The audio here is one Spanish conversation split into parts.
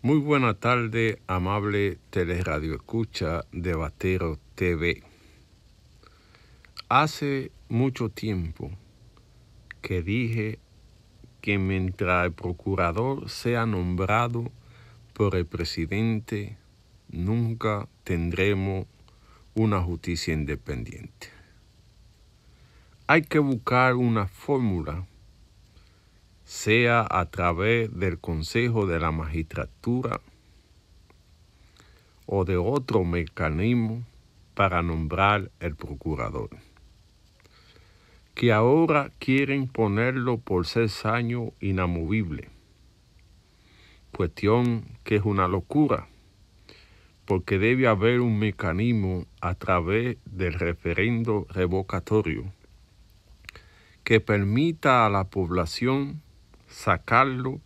Muy buena tarde, amable Teleradio Escucha de Batero TV. Hace mucho tiempo que dije que mientras el procurador sea nombrado por el presidente, nunca tendremos una justicia independiente. Hay que buscar una fórmula sea a través del Consejo de la Magistratura o de otro mecanismo para nombrar el procurador, que ahora quieren ponerlo por seis años inamovible, cuestión que es una locura, porque debe haber un mecanismo a través del referendo revocatorio que permita a la población sacarlo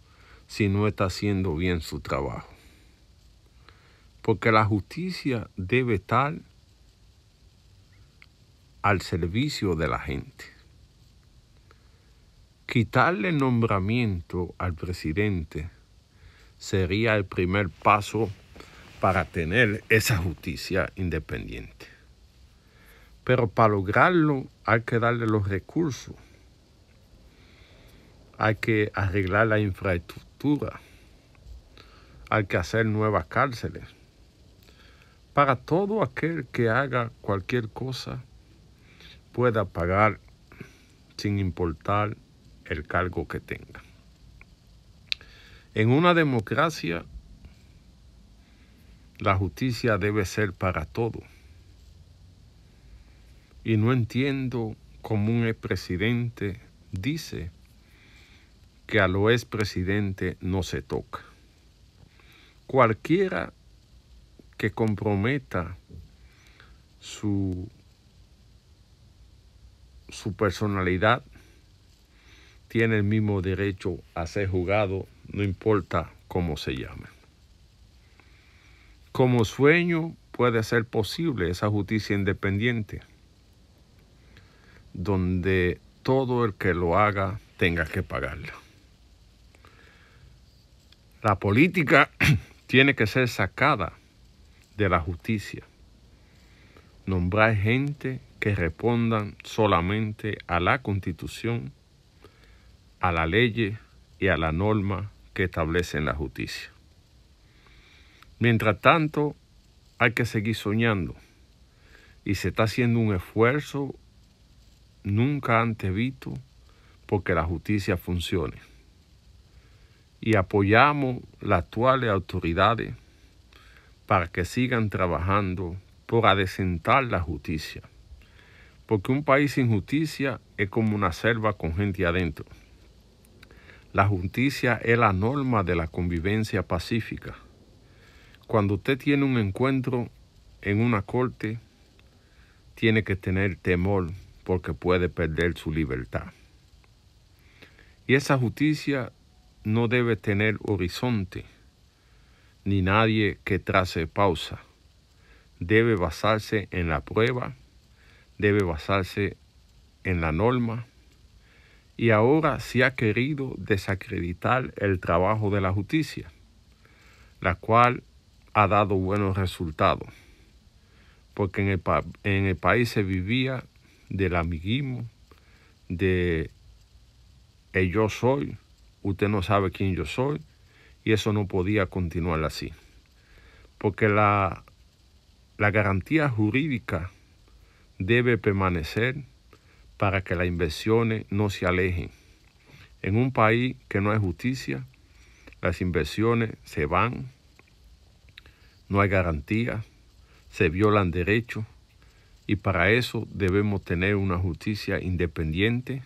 si no está haciendo bien su trabajo. Porque la justicia debe estar al servicio de la gente. Quitarle nombramiento al presidente sería el primer paso para tener esa justicia independiente. Pero para lograrlo hay que darle los recursos hay que arreglar la infraestructura, hay que hacer nuevas cárceles. Para todo aquel que haga cualquier cosa, pueda pagar sin importar el cargo que tenga. En una democracia, la justicia debe ser para todo. Y no entiendo cómo un presidente dice que a lo presidente no se toca. Cualquiera que comprometa su, su personalidad tiene el mismo derecho a ser juzgado, no importa cómo se llame. Como sueño puede ser posible esa justicia independiente, donde todo el que lo haga tenga que pagarlo. La política tiene que ser sacada de la justicia. Nombrar gente que respondan solamente a la constitución, a la ley y a la norma que establece la justicia. Mientras tanto, hay que seguir soñando y se está haciendo un esfuerzo nunca antes visto porque la justicia funcione y apoyamos las actuales autoridades para que sigan trabajando por adecentar la justicia. Porque un país sin justicia es como una selva con gente adentro. La justicia es la norma de la convivencia pacífica. Cuando usted tiene un encuentro en una corte, tiene que tener temor porque puede perder su libertad. Y esa justicia no debe tener horizonte, ni nadie que trace pausa. Debe basarse en la prueba, debe basarse en la norma, y ahora se ha querido desacreditar el trabajo de la justicia, la cual ha dado buenos resultados, porque en el, país se vivía del amiguismo, de yo soy, usted no sabe quién yo soy y eso no podía continuar así. Porque la, garantía jurídica debe permanecer para que las inversiones no se alejen. En un país que no hay justicia, las inversiones se van, no hay garantía, se violan derechos y para eso debemos tener una justicia independiente